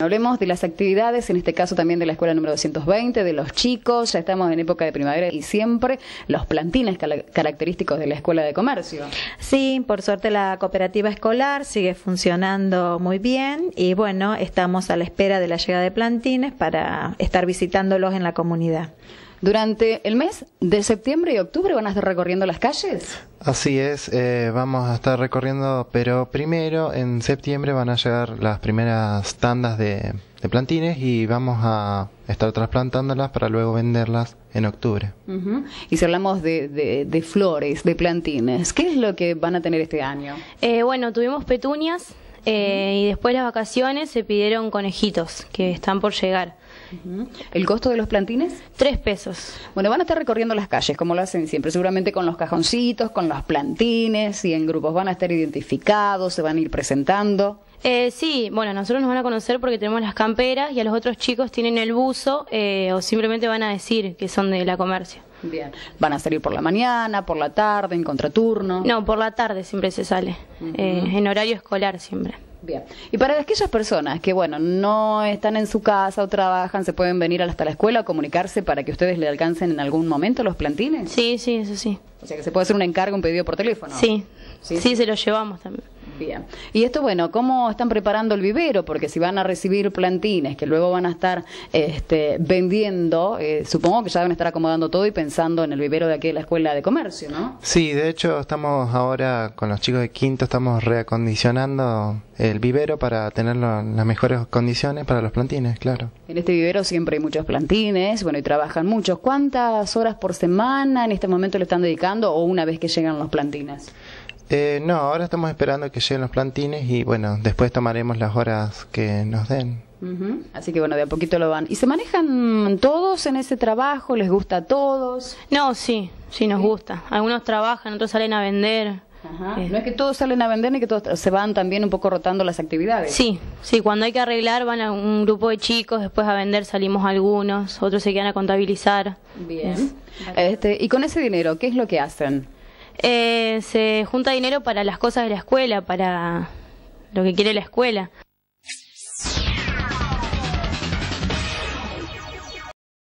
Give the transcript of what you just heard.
Hablemos de las actividades, en este caso también de la escuela número 220, de los chicos, ya estamos en época de primavera y siempre los plantines característicos de la escuela de comercio. Sí, por suerte la cooperativa escolar sigue funcionando muy bien y bueno, estamos a la espera de la llegada de plantines para estar visitándolos en la comunidad. Durante el mes de septiembre y octubre van a estar recorriendo las calles. Así es, eh, vamos a estar recorriendo, pero primero en septiembre van a llegar las primeras tandas de, plantines y vamos a estar trasplantándolas para luego venderlas en octubre. Y si hablamos de, flores, de plantines, ¿qué es lo que van a tener este año? Eh, bueno, tuvimos petunias eh, y después las vacaciones se pidieron conejitos que están por llegar. ¿El costo de los plantines? Tres pesos. Bueno, van a estar recorriendo las calles, como lo hacen siempre, seguramente con los cajoncitos, con los plantines y en grupos van a estar identificados, se van a ir presentando. Eh, sí, bueno, nosotros nos van a conocer porque tenemos las camperas y a los otros chicos tienen el buzo eh, o simplemente van a decir que son de la comercia Bien. ¿Van a salir por la mañana, por la tarde, en contraturno? No, por la tarde siempre se sale, eh, en horario escolar siempre. Bien. Y para aquellas personas que, bueno, no están en su casa o trabajan, ¿se pueden venir hasta la escuela a comunicarse para que ustedes le alcancen en algún momento los plantines? Sí, sí, eso sí. O sea que se puede hacer un encargo, un pedido por teléfono. Sí, sí, sí se los llevamos también. Y esto, bueno, ¿cómo están preparando el vivero? Porque si van a recibir plantines que luego van a estar este, vendiendo, eh, supongo que ya van a estar acomodando todo y pensando en el vivero de aquí la Escuela de Comercio, ¿no? Sí, de hecho estamos ahora con los chicos de quinto, estamos reacondicionando el vivero para tener las mejores condiciones para los plantines, claro. En este vivero siempre hay muchos plantines, bueno, y trabajan muchos. ¿Cuántas horas por semana en este momento le están dedicando o una vez que llegan los plantines? Eh, no, ahora estamos esperando que lleguen los plantines y bueno, después tomaremos las horas que nos den. Así que bueno, de a poquito lo van. ¿Y se manejan todos en ese trabajo? ¿Les gusta a todos? No, sí, sí nos gusta. Algunos trabajan, otros salen a vender. Eh. No es que todos salen a vender ni que todos se van también un poco rotando las actividades. Sí, sí, cuando hay que arreglar van a un grupo de chicos, después a vender salimos algunos, otros se quedan a contabilizar. Bien. este, ¿Y con ese dinero qué es lo que hacen? Eh, se junta dinero para las cosas de la escuela, para lo que quiere la escuela.